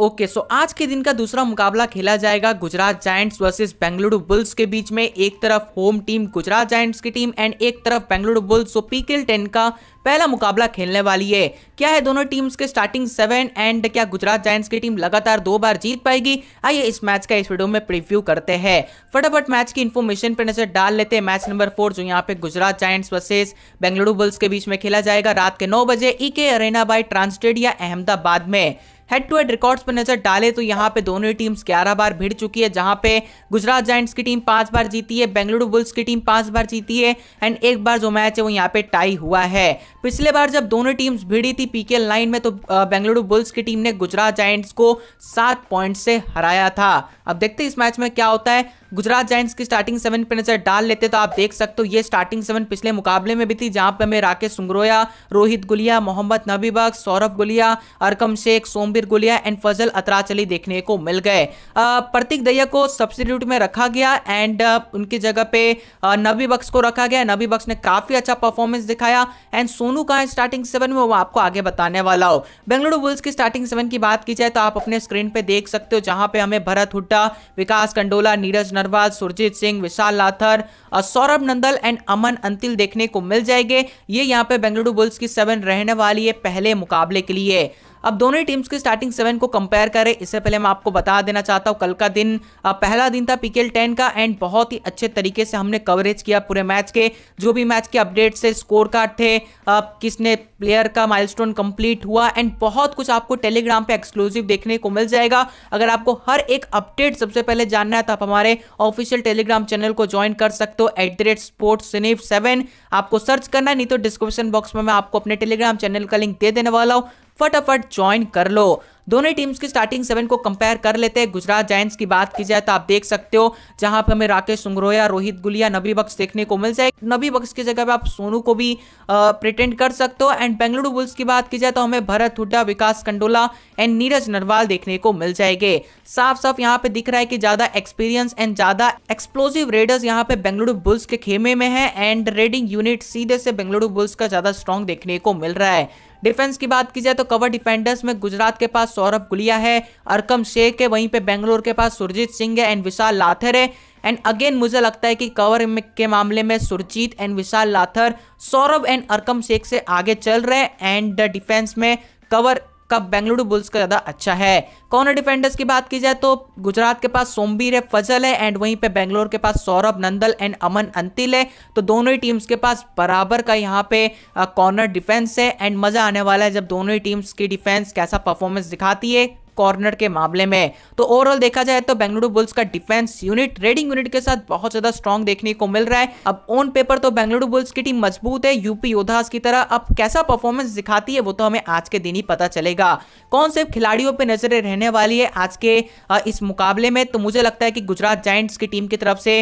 okay okay, सो so आज के दिन का दूसरा मुकाबला खेला जाएगा Gujarat Giants versus Bengaluru Bulls के बीच में एक तरफ होम टीम गुजरात जायंट्स की टीम एंड एक तरफ Bengaluru Bulls so PKL ten का पहला मुकाबला खेलने वाली है क्या है दोनों टीम्स के स्टार्टिंग सेवन एंड क्या गुजरात जायंट्स की टीम लगातार दो बार जीत पाएगी आइए इस मैच का इस वीडियो में प्रिव्यू करते हैं फटाफट मैच की इन्फॉर्मेशन पर नजर डाल लेते हैं मैच नंबर फोर जो यहाँ पे Gujarat Giants versus Bengaluru Bulls के बीच में खेला जाएगा रात के नौ बजे ई के अरेना बाई ट्रांसटेड या अहमदाबाद में हेड टू हेड रिकॉर्ड्स पर नजर डाले तो यहाँ पे दोनों ही टीम्स ग्यारह बार भिड़ चुकी है जहाँ पे गुजरात जाइंट्स की टीम पांच बार जीती है बेंगलुरु बुल्स की टीम पांच बार जीती है एंड एक बार जो मैच है वो यहाँ पे टाई हुआ है पिछले बार जब दोनों टीम्स भिड़ी थी पीकेएल लाइन में तो बेंगलुरु बुल्स की टीम ने गुजरात जाइंट्स को सात पॉइंट से हराया था अब देखते इस मैच में क्या होता है गुजरात जाइंट्स की स्टार्टिंग सेवन पर नजर डाल लेते तो आप देख सकते हो ये स्टार्टिंग सेवन पिछले मुकाबले में भी थी जहां पर हमें राकेश सुंगरोया रोहित गुलिया मोहम्मद नबी बख्श सौरभ गुलिया अरकम शेख सोम रणबीर गुलिया एंड फजल अतराचली देखने को मिल गए प्रतीक दैया को सब्सिट्यूट में रखा गया एंड उनकी जगह पे नबी बक्स को रखा गया नबी बक्स ने काफी अच्छा परफॉर्मेंस दिखाया एंड सोनू का स्टार्टिंग सेवन में वो आपको आगे बताने वाला हो बेंगलुरु बुल्स की स्टार्टिंग सेवन की बात की जाए तो आप अपने स्क्रीन पे देख सकते हो जहां पे हमें भरत हुड्डा विकास कंडोला नीरज नरवाल सुरजीत सिंह विशाल लाथर सौरभ नंदल एंड अमन अंतिल देखने को मिल जाएंगे ये यहाँ पे बेंगलुरु बुल्स की सेवन रहने वाली है पहले मुकाबले के लिए अब दोनों ही टीम्स की स्टार्टिंग सेवन को कंपेयर करें इससे पहले मैं आपको बता देना चाहता हूँ कल का दिन पहला दिन था पीकेएल टेन का एंड बहुत ही अच्छे तरीके से हमने कवरेज किया पूरे मैच के जो भी मैच के अपडेट्स थे स्कोर कार्ड थे किसने प्लेयर का माइलस्टोन कंप्लीट हुआ एंड बहुत कुछ आपको टेलीग्राम पे एक्सक्लूसिव देखने को मिल जाएगा अगर आपको हर एक अपडेट सबसे पहले जानना है तो आप हमारे ऑफिशियल टेलीग्राम चैनल को ज्वाइन कर सकते हो at the rate sports seven आपको सर्च करना है नहीं तो डिस्क्रिप्शन बॉक्स में मैं आपको अपने टेलीग्राम चैनल का लिंक दे देने वाला हूँ फटाफट ज्वाइन कर लो दोनों टीम्स की स्टार्टिंग सेवन को कंपेयर कर लेते हैं गुजरात जायंट्स की बात की जाए तो आप देख सकते हो जहां पर हमें राकेश सुंगरोया रोहित गुलिया नबी बक्स देखने को मिल जाए नबी बक्स की जगह पे आप सोनू को भी प्रिटेंड कर सकते हो एंड बेंगलुरु बुल्स की बात की जाए तो हमें भरत हुड्डा विकास कंडोला एंड नीरज नरवाल देखने को मिल जाएंगे साफ साफ यहाँ पे दिख रहा है कि ज्यादा एक्सपीरियंस एंड ज्यादा एक्सप्लोसिव रेडर्स यहाँ पे बेंगलुरु बुल्स के खेमे में है एंड रेडिंग यूनिट सीधे से बेंगलुरु बुल्स का ज्यादा स्ट्रॉन्ग देखने को मिल रहा है डिफेंस की बात की जाए तो कवर डिफेंडर्स में गुजरात के पास सौरभ गुलिया है अरकम शेख है वहीं पे बेंगलोर के पास सुरजीत सिंह है एंड विशाल लाथर है एंड अगेन मुझे लगता है कि कवर के मामले में सुरजीत एंड विशाल लाथर सौरभ एंड अरकम शेख से आगे चल रहे हैं एंड द डिफेंस में कवर कब बेंगलुरु बुल्स का ज़्यादा अच्छा है कॉर्नर डिफेंडर्स की बात की जाए तो गुजरात के पास सोमबीर है फजल है एंड वहीं पे बेंगलोर के पास सौरभ नंदल एंड अमन अंतिल है तो दोनों ही टीम्स के पास बराबर का यहाँ पे कॉर्नर डिफेंस है एंड मज़ा आने वाला है जब दोनों ही टीम्स की डिफेंस कैसा परफॉर्मेंस दिखाती है कॉर्नर के मामले में तो ओवरऑल देखा जाए तो बेंगलुरु बुल्स का डिफेंस यूनिट रेडिंग यूनिट के साथ बहुत ज्यादा स्ट्रॉन्ग देखने को मिल रहा है अब ऑन पेपर तो बेंगलुरु बुल्स की टीम मजबूत है यूपी योद्धास की तरह अब कैसा परफॉर्मेंस दिखाती है वो तो हमें आज के दिन ही पता चलेगा कौन से खिलाड़ियों पर नजरें रहने वाली है आज के इस मुकाबले में तो मुझे लगता है कि गुजरात जाइंट्स की टीम की तरफ से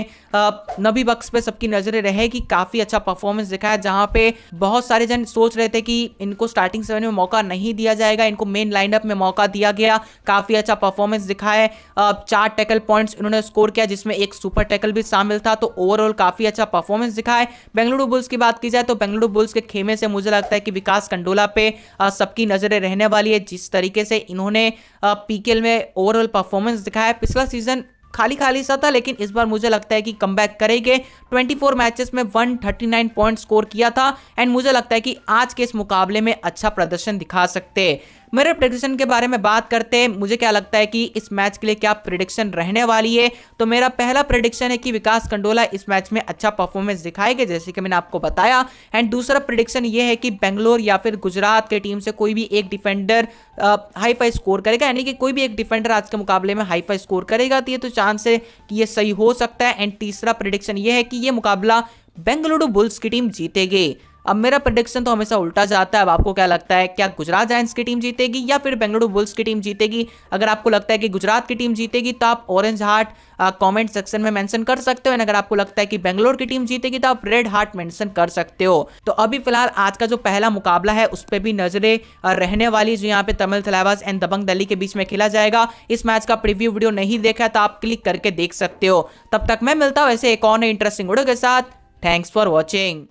नबी बक्स पे सबकी नजरें रहेगी काफी अच्छा परफॉर्मेंस दिखाया जहां पे बहुत सारे जन सोच रहे थे कि इनको स्टार्टिंग सेवन में मौका नहीं दिया जाएगा इनको मेन लाइनअप में मौका दिया गया काफ़ी अच्छा परफॉर्मेंस दिखा है चार टैकल पॉइंट्स इन्होंने स्कोर किया जिसमें एक सुपर टैकल भी शामिल था तो ओवरऑल काफ़ी अच्छा परफॉर्मेंस दिखा है बेंगलुरु बुल्स की बात की जाए तो बेंगलुरु बुल्स के खेमे से मुझे लगता है कि विकास कंडोला पे सबकी नज़रें रहने वाली है जिस तरीके से इन्होंने पीकेएल में ओवरऑल परफॉर्मेंस दिखाया है पिछला सीजन खाली खाली सा था लेकिन इस बार मुझे लगता है कि कम बैक करेंगे 24 मैचेस में 139 पॉइंट स्कोर किया था एंड मुझे लगता है कि आज के इस मुकाबले में अच्छा प्रदर्शन दिखा सकते हैं मेरे प्रिडिक्शन के बारे में बात करते हैं मुझे क्या लगता है कि इस मैच के लिए क्या प्रिडिक्शन रहने वाली है तो मेरा पहला प्रिडिक्शन है कि विकास कंडोला इस मैच में अच्छा परफॉर्मेंस दिखाएंगे जैसे कि मैंने आपको बताया एंड दूसरा प्रिडिक्शन ये है कि बेंगलोर या फिर गुजरात के टीम से कोई भी एक डिफेंडर हाई फाई स्कोर करेगा यानी कि कोई भी एक डिफेंडर आज के मुकाबले में हाई फाई स्कोर करेगा तो ये तो चांस है कि ये सही हो सकता है एंड तीसरा प्रिडिक्शन ये है कि ये मुकाबला बेंगलुरु बुल्स की टीम जीतेगी अब मेरा प्रडिक्शन तो हमेशा उल्टा जाता है अब आपको क्या लगता है क्या गुजरात जायंट्स की टीम जीतेगी या फिर बेंगलुरु बुल्स की टीम जीतेगी अगर आपको लगता है कि गुजरात की टीम जीतेगी तो आप ऑरेंज हार्ट कमेंट सेक्शन में मेंशन कर सकते हो अगर आपको लगता है कि बेंगलोर की टीम जीतेगी तो आप रेड हार्ट मेंशन कर सकते हो तो अभी फिलहाल आज का जो पहला मुकाबला है उस पर भी नजरें रहने वाली जो यहाँ पे तमिल थलावाज एंड दबंग दली के बीच में खेला जाएगा इस मैच का प्रीव्यू वीडियो नहीं देखा तो आप क्लिक करके देख सकते हो तब तक मैं मिलता हूँ ऐसे एक और इंटरेस्टिंग वीडियो के साथ थैंक्स फॉर वॉचिंग